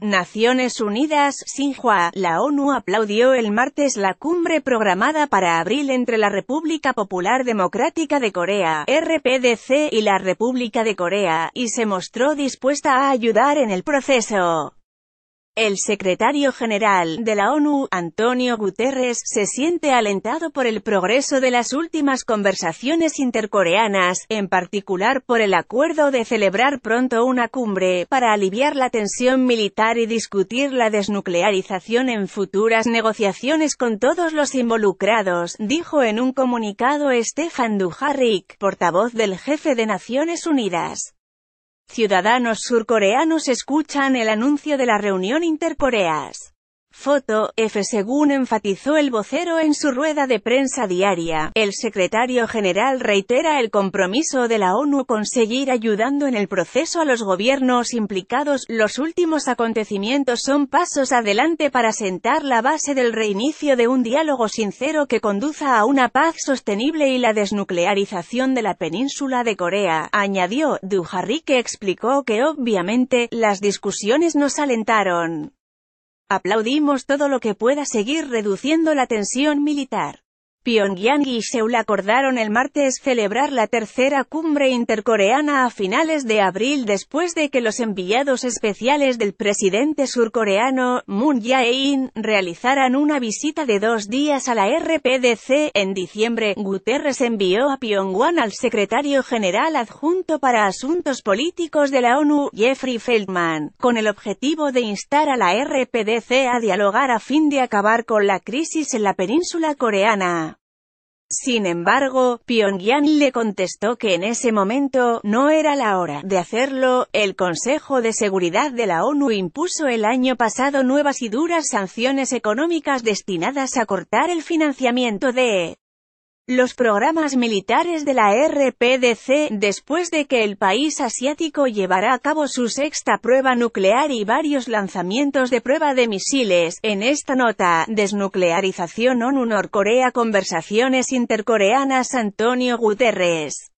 Naciones Unidas, Xinhua, la ONU aplaudió el martes la cumbre programada para abril entre la República Popular Democrática de Corea, RPDC, y la República de Corea, y se mostró dispuesta a ayudar en el proceso. El secretario general de la ONU, Antonio Guterres, se siente alentado por el progreso de las últimas conversaciones intercoreanas, en particular por el acuerdo de celebrar pronto una cumbre, para aliviar la tensión militar y discutir la desnuclearización en futuras negociaciones con todos los involucrados, dijo en un comunicado Stefan Dujarric, portavoz del jefe de Naciones Unidas. Ciudadanos surcoreanos escuchan el anuncio de la reunión intercoreas. Foto, F. Según enfatizó el vocero en su rueda de prensa diaria, el secretario general reitera el compromiso de la ONU con seguir ayudando en el proceso a los gobiernos implicados. Los últimos acontecimientos son pasos adelante para sentar la base del reinicio de un diálogo sincero que conduza a una paz sostenible y la desnuclearización de la península de Corea, añadió que explicó que obviamente, las discusiones nos alentaron. Aplaudimos todo lo que pueda seguir reduciendo la tensión militar. Pyongyang y Seúl acordaron el martes celebrar la tercera cumbre intercoreana a finales de abril después de que los enviados especiales del presidente surcoreano, Moon Jae-in, realizaran una visita de dos días a la RPDC. En diciembre, Guterres envió a Pyongyang al secretario general adjunto para asuntos políticos de la ONU, Jeffrey Feldman, con el objetivo de instar a la RPDC a dialogar a fin de acabar con la crisis en la península coreana. Sin embargo, Pyongyang le contestó que en ese momento, no era la hora de hacerlo. El Consejo de Seguridad de la ONU impuso el año pasado nuevas y duras sanciones económicas destinadas a cortar el financiamiento de los programas militares de la RPDC, después de que el país asiático llevará a cabo su sexta prueba nuclear y varios lanzamientos de prueba de misiles, en esta nota, desnuclearización ONU Norcorea Conversaciones intercoreanas Antonio Guterres.